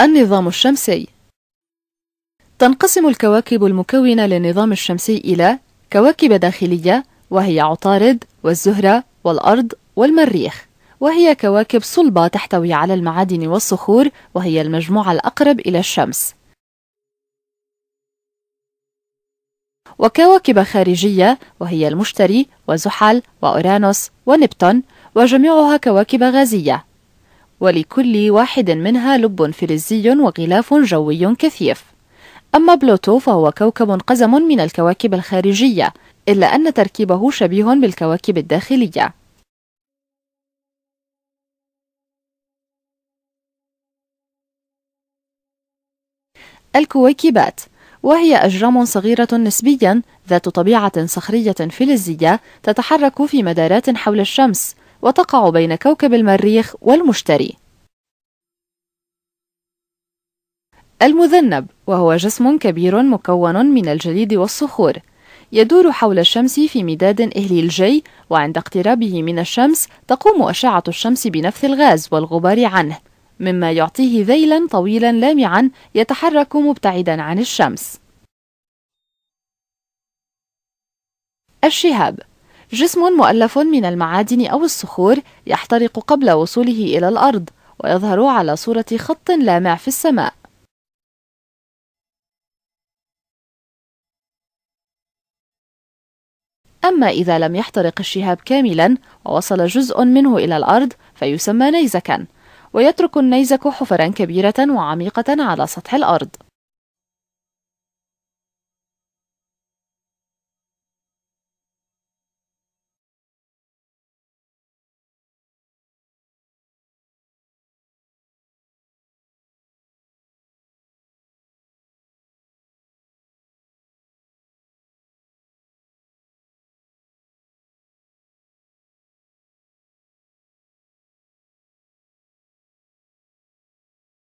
النظام الشمسي تنقسم الكواكب المكونة للنظام الشمسي إلى كواكب داخلية وهي عطارد والزهرة والأرض والمريخ وهي كواكب صلبة تحتوي على المعادن والصخور وهي المجموعة الأقرب إلى الشمس وكواكب خارجية وهي المشتري وزحل وأورانوس ونبتون وجميعها كواكب غازية ولكل واحد منها لب فلزي وغلاف جوي كثيف أما بلوتو فهو كوكب قزم من الكواكب الخارجية إلا أن تركيبه شبيه بالكواكب الداخلية الكويكبات وهي أجرام صغيرة نسبيا ذات طبيعة صخرية فلزية تتحرك في مدارات حول الشمس وتقع بين كوكب المريخ والمشتري المذنب وهو جسم كبير مكون من الجليد والصخور يدور حول الشمس في مداد إهليلجي وعند اقترابه من الشمس تقوم أشعة الشمس بنفث الغاز والغبار عنه مما يعطيه ذيلا طويلا لامعا يتحرك مبتعدا عن الشمس الشهاب جسم مؤلف من المعادن أو الصخور يحترق قبل وصوله إلى الأرض ويظهر على صورة خط لامع في السماء أما إذا لم يحترق الشهاب كاملا ووصل جزء منه إلى الأرض فيسمى نيزكا ويترك النيزك حفرا كبيرة وعميقة على سطح الأرض